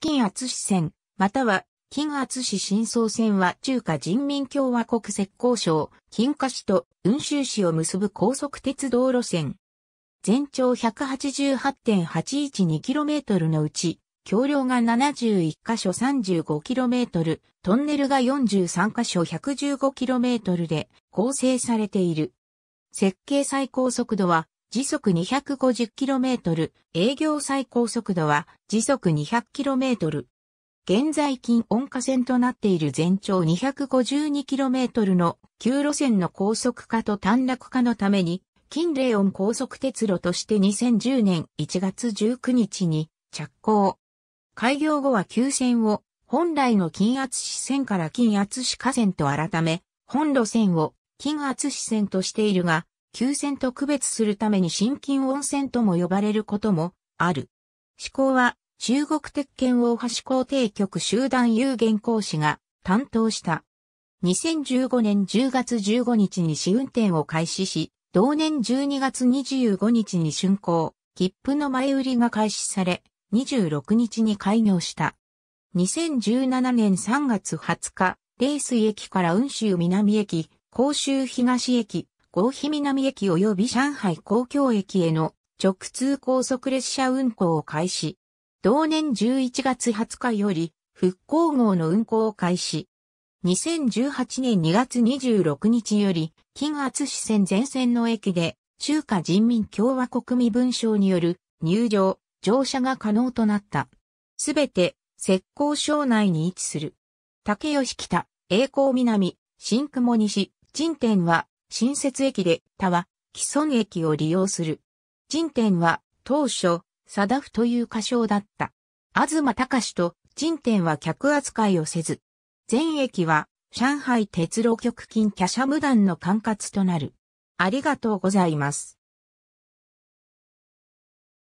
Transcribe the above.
金厚市線、または、金厚市新総線は中華人民共和国石膏省、金華市と雲州市を結ぶ高速鉄道路線。全長 188.812km のうち、橋梁が71カ所 35km、トンネルが43カ所 115km で構成されている。設計最高速度は時速 250km、営業最高速度は時速 200km。現在近温化線となっている全長 252km の旧路線の高速化と短絡化のために、近霊温高速鉄路として2010年1月19日に着工。開業後は旧線を本来の近圧支線から近圧支河線と改め、本路線を近圧支線としているが、急線と区別するために新近温泉とも呼ばれることもある。志向は中国鉄拳大橋工程局集団有限講師が担当した。2015年10月15日に試運転を開始し、同年12月25日に竣工、切符の前売りが開始され、26日に開業した。2017年3月20日、レース駅から雲州南駅、甲州東駅、大日南駅及び上海公共駅への直通高速列車運行を開始。同年11月20日より復興号の運行を開始。2018年2月26日より、金厚支線前線の駅で、中華人民共和国身分証による入場、乗車が可能となった。すべて、石膏省内に位置する。竹吉北、栄光南、新雲西、陳天は、新設駅で他は既存駅を利用する。人天は当初、サダフという歌唱だった。東隆と人天は客扱いをせず、全駅は上海鉄路局近華ャ無断の管轄となる。ありがとうございます。